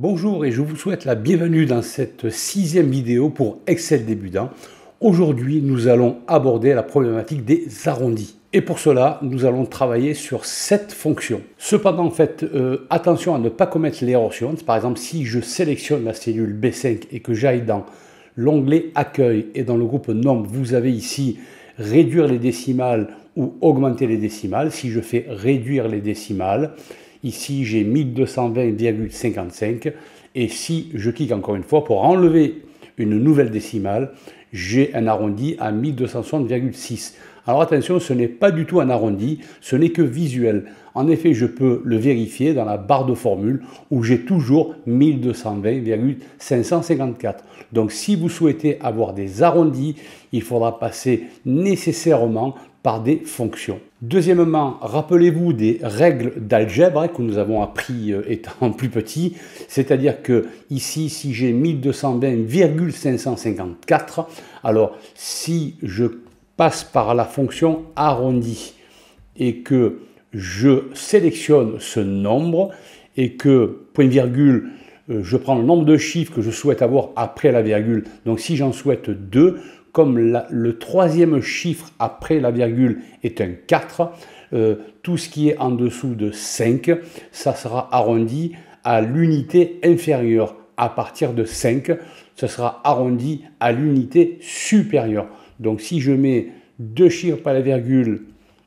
Bonjour et je vous souhaite la bienvenue dans cette sixième vidéo pour Excel débutant. Aujourd'hui, nous allons aborder la problématique des arrondis. Et pour cela, nous allons travailler sur cette fonction. Cependant, faites euh, attention à ne pas commettre l'erreur suivante. Par exemple, si je sélectionne la cellule B5 et que j'aille dans l'onglet Accueil et dans le groupe Nombre, vous avez ici Réduire les décimales ou Augmenter les décimales. Si je fais Réduire les décimales, Ici, j'ai 1220,55. Et si je clique encore une fois pour enlever une nouvelle décimale, j'ai un arrondi à 1260,6. Alors attention, ce n'est pas du tout un arrondi, ce n'est que visuel. En effet, je peux le vérifier dans la barre de formule où j'ai toujours 1220,554. Donc si vous souhaitez avoir des arrondis, il faudra passer nécessairement par des fonctions. Deuxièmement, rappelez-vous des règles d'algèbre que nous avons appris euh, étant plus petits, c'est-à-dire que ici, si j'ai 1220,554, alors si je passe par la fonction arrondie et que je sélectionne ce nombre et que point virgule, euh, je prends le nombre de chiffres que je souhaite avoir après la virgule. Donc si j'en souhaite deux, comme le troisième chiffre après la virgule est un 4, euh, tout ce qui est en dessous de 5, ça sera arrondi à l'unité inférieure. À partir de 5, ce sera arrondi à l'unité supérieure. Donc si je mets deux chiffres par la virgule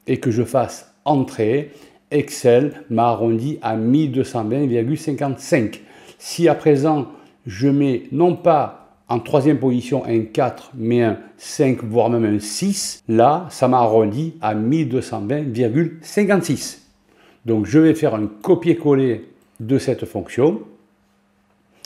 et que je fasse entrée, Excel m'a arrondi à 1220,55. Si à présent je mets non pas en troisième position, un 4, mais un 5, voire même un 6. Là, ça m'a arrondi à 1220,56. Donc je vais faire un copier-coller de cette fonction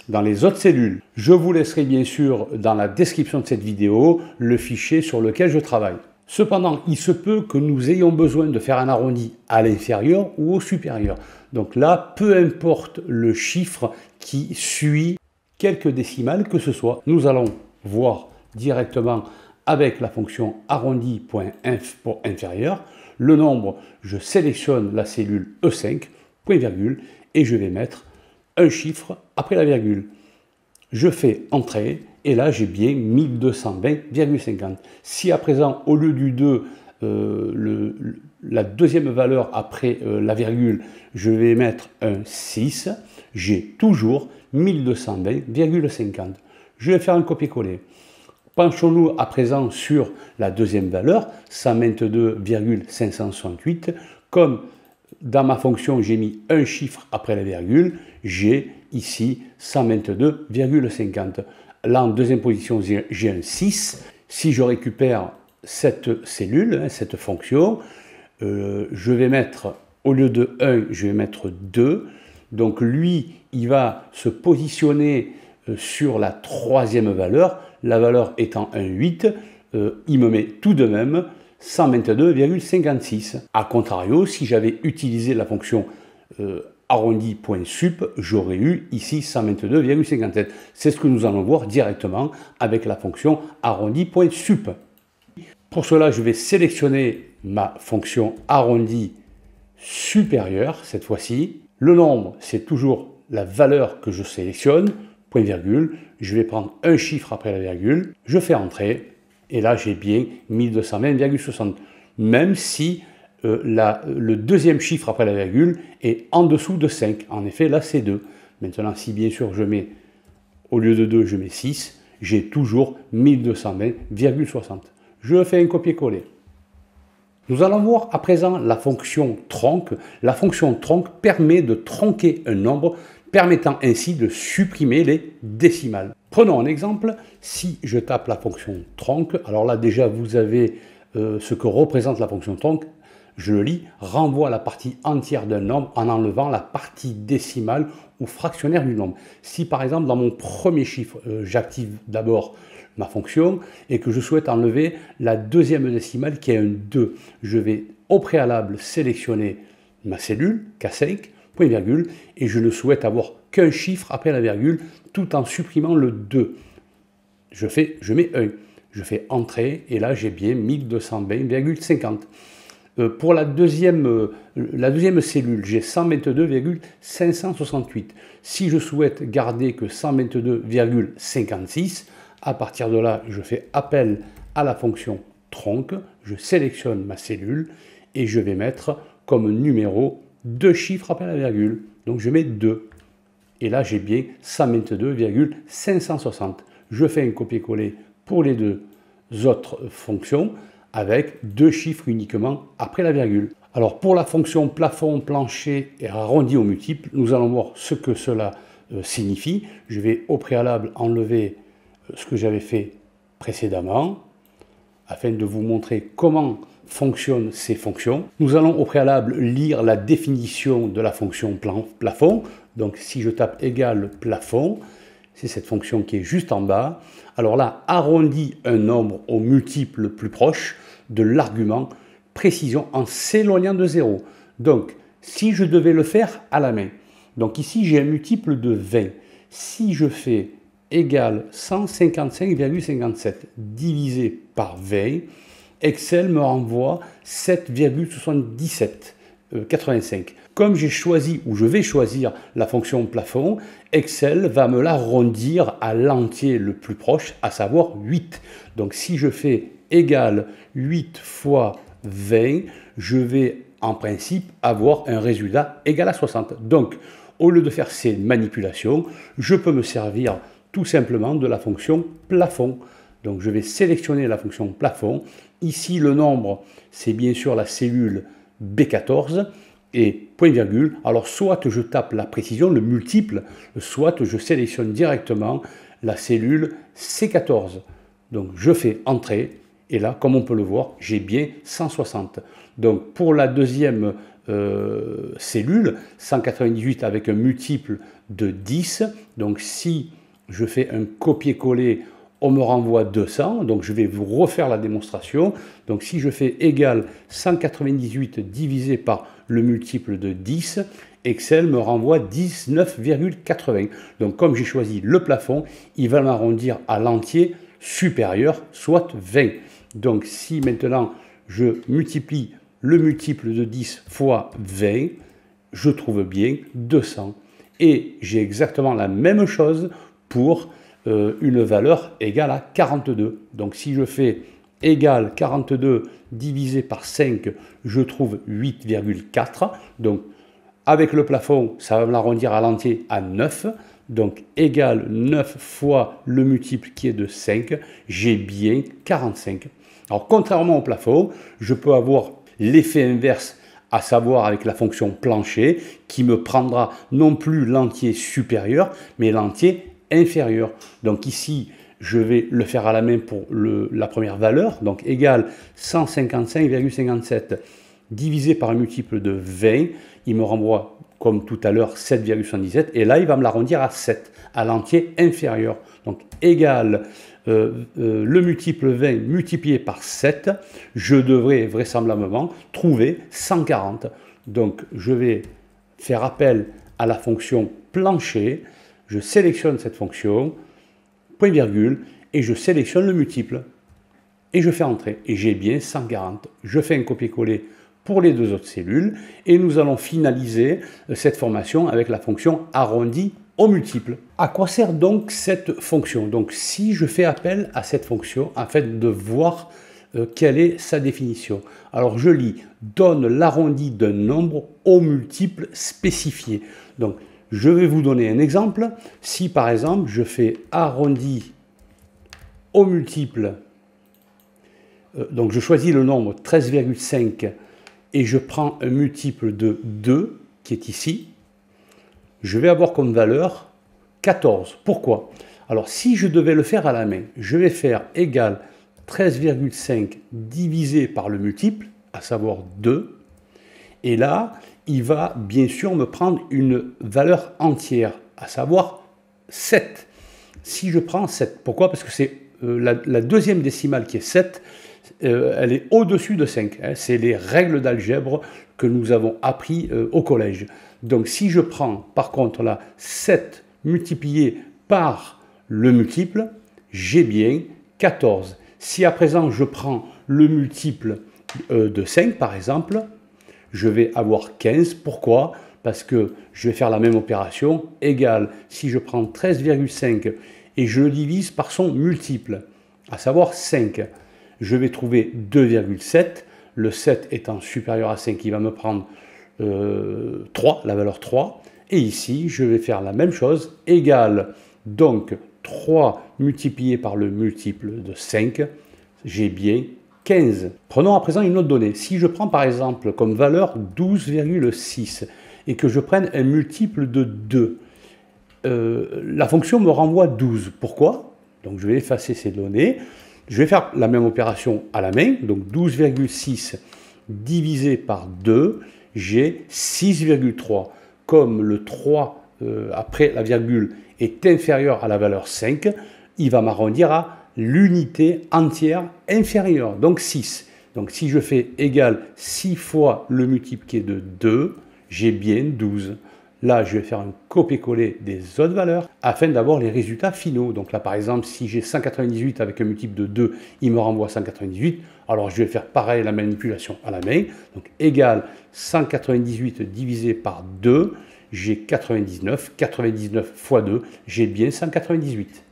dans les autres cellules. Je vous laisserai bien sûr dans la description de cette vidéo le fichier sur lequel je travaille. Cependant, il se peut que nous ayons besoin de faire un arrondi à l'inférieur ou au supérieur. Donc là, peu importe le chiffre qui suit quelques décimales que ce soit. Nous allons voir directement avec la fonction arrondi.inf pour inférieur le nombre, je sélectionne la cellule E5, point virgule, et je vais mettre un chiffre après la virgule. Je fais Entrée, et là j'ai bien 1220,50. Si à présent, au lieu du 2, euh, la deuxième valeur après euh, la virgule, je vais mettre un 6, j'ai toujours 1220,50. Je vais faire un copier-coller. Penchons-nous à présent sur la deuxième valeur, 122,568. Comme dans ma fonction, j'ai mis un chiffre après la virgule, j'ai ici 122,50. Là, en deuxième position, j'ai un 6. Si je récupère cette cellule, hein, cette fonction, euh, je vais mettre, au lieu de 1, je vais mettre 2. Donc lui, il va se positionner euh, sur la troisième valeur, la valeur étant un 8, euh, il me met tout de même 122,56. A contrario, si j'avais utilisé la fonction euh, arrondi.sup, j'aurais eu ici 122,57. C'est ce que nous allons voir directement avec la fonction arrondi.sup. Pour cela, je vais sélectionner ma fonction arrondi supérieure, cette fois-ci, le nombre, c'est toujours la valeur que je sélectionne, point virgule. Je vais prendre un chiffre après la virgule, je fais entrer, et là j'ai bien 1220,60. Même si euh, le deuxième chiffre après la virgule est en dessous de 5. En effet, là c'est 2. Maintenant, si bien sûr je mets, au lieu de 2, je mets 6, j'ai toujours 1220,60. Je fais un copier-coller. Nous allons voir à présent la fonction tronc. La fonction tronc permet de tronquer un nombre, permettant ainsi de supprimer les décimales. Prenons un exemple. Si je tape la fonction tronc, alors là déjà vous avez euh, ce que représente la fonction tronc. Je le lis, renvoie la partie entière d'un nombre en enlevant la partie décimale ou fractionnaire du nombre. Si par exemple dans mon premier chiffre, euh, j'active d'abord ma fonction et que je souhaite enlever la deuxième décimale qui est un 2. Je vais au préalable sélectionner ma cellule K5, point virgule, et je ne souhaite avoir qu'un chiffre après la virgule tout en supprimant le 2. Je, fais, je mets 1. Je fais entrer et là j'ai bien 1220,50. Euh, pour la deuxième, euh, la deuxième cellule, j'ai 122,568. Si je souhaite garder que 122,56, à partir de là, je fais appel à la fonction tronc, je sélectionne ma cellule et je vais mettre comme numéro deux chiffres après la virgule. Donc je mets 2. Et là, j'ai bien 122,560. Je fais un copier-coller pour les deux autres fonctions avec deux chiffres uniquement après la virgule. Alors pour la fonction plafond, plancher et arrondi au multiple, nous allons voir ce que cela euh, signifie. Je vais au préalable enlever ce que j'avais fait précédemment, afin de vous montrer comment fonctionnent ces fonctions. Nous allons au préalable lire la définition de la fonction plafond. Donc si je tape égal plafond, c'est cette fonction qui est juste en bas. Alors là, arrondi un nombre au multiple plus proche de l'argument précision en s'éloignant de zéro. Donc si je devais le faire à la main, donc ici j'ai un multiple de 20. Si je fais égale 155,57 divisé par 20. Excel me renvoie 7,77. 85. Euh, Comme j'ai choisi ou je vais choisir la fonction plafond, Excel va me la l'arrondir à l'entier le plus proche, à savoir 8. Donc si je fais égal 8 fois 20, je vais en principe avoir un résultat égal à 60. Donc au lieu de faire ces manipulations, je peux me servir tout simplement de la fonction plafond. Donc je vais sélectionner la fonction plafond. Ici, le nombre, c'est bien sûr la cellule B14 et point virgule. Alors soit je tape la précision, le multiple, soit je sélectionne directement la cellule C14. Donc je fais entrer et là, comme on peut le voir, j'ai bien 160. Donc pour la deuxième euh, cellule, 198 avec un multiple de 10. Donc si je fais un copier-coller, on me renvoie 200, donc je vais vous refaire la démonstration. Donc si je fais égal 198 divisé par le multiple de 10, Excel me renvoie 19,80. Donc comme j'ai choisi le plafond, il va m'arrondir à l'entier supérieur, soit 20. Donc si maintenant je multiplie le multiple de 10 fois 20, je trouve bien 200. Et j'ai exactement la même chose pour euh, une valeur égale à 42. Donc si je fais égale 42 divisé par 5, je trouve 8,4. Donc avec le plafond, ça va me l'arrondir à l'entier à 9. Donc égale 9 fois le multiple qui est de 5, j'ai bien 45. Alors contrairement au plafond, je peux avoir l'effet inverse, à savoir avec la fonction plancher, qui me prendra non plus l'entier supérieur, mais l'entier inférieur. Donc ici, je vais le faire à la main pour la première valeur, donc égale 155,57 divisé par un multiple de 20, il me renvoie comme tout à l'heure 7,77 et là il va me l'arrondir à 7, à l'entier inférieur. Donc égale euh, euh, le multiple 20 multiplié par 7, je devrais vraisemblablement trouver 140. Donc je vais faire appel à la fonction plancher je sélectionne cette fonction, point virgule, et je sélectionne le multiple. Et je fais entrer. Et j'ai bien 140. Je fais un copier-coller pour les deux autres cellules. Et nous allons finaliser euh, cette formation avec la fonction arrondi au multiple. À quoi sert donc cette fonction Donc si je fais appel à cette fonction, fait de voir euh, quelle est sa définition. Alors je lis donne l'arrondi d'un nombre au multiple spécifié. Donc je vais vous donner un exemple. Si par exemple je fais arrondi au multiple, euh, donc je choisis le nombre 13,5 et je prends un multiple de 2 qui est ici, je vais avoir comme valeur 14. Pourquoi Alors si je devais le faire à la main, je vais faire égal 13,5 divisé par le multiple, à savoir 2. Et là, il va bien sûr me prendre une valeur entière, à savoir 7. Si je prends 7, pourquoi Parce que c'est euh, la, deuxième décimale qui est 7, euh, elle est au-dessus de 5. Hein. c'est les règles d'algèbre que nous avons appris euh, au collège. Donc si je prends par contre la 7 multiplié par le multiple, j'ai bien 14. Si à présent je prends le multiple de 5 par exemple, je vais avoir 15. Pourquoi Parce que je vais faire la même opération égale si je prends 13,5 et je le divise par son multiple, à savoir 5. Je vais trouver 2,7. Le 7 étant supérieur à 5, il va me prendre 3, euh, la valeur 3. Et ici, je vais faire la même chose, égale donc 3 multiplié par le multiple de 5, j'ai bien 15. Prenons à présent une autre donnée. Si je prends par exemple comme valeur 12,6 et que je prenne un multiple de 2, euh, la fonction me renvoie 12. Pourquoi Donc je vais effacer ces données. Je vais faire la même opération à la main. Donc 12,6 divisé par 2, j'ai 6,3. Comme le 3 euh, après la virgule est inférieur à la valeur 5, il va m'arrondir à l'unité entière inférieure, donc 6. Donc si je fais égal 6 fois le multiple qui est de 2, j'ai bien 12. Là, je vais faire un copier-coller des autres valeurs afin d'avoir les résultats finaux. Donc là, par exemple, si j'ai 198 avec un multiple de 2, il me renvoie 198. Alors je vais faire pareil la manipulation à la main. Donc égal 198 divisé par 2, j'ai 99. 99 fois 2, j'ai bien 198.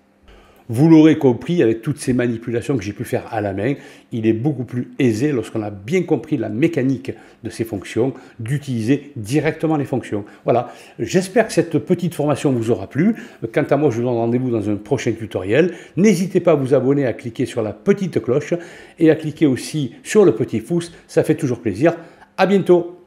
Vous l'aurez compris, avec toutes ces manipulations que j'ai pu faire à la main, il est beaucoup plus aisé, lorsqu'on a bien compris la mécanique de ces fonctions, d'utiliser directement les fonctions. Voilà, j'espère que cette petite formation vous aura plu. Quant à moi, je vous donne rendez-vous dans un prochain tutoriel. N'hésitez pas à vous abonner, à cliquer sur la petite cloche et à cliquer aussi sur le petit pouce, ça fait toujours plaisir. À bientôt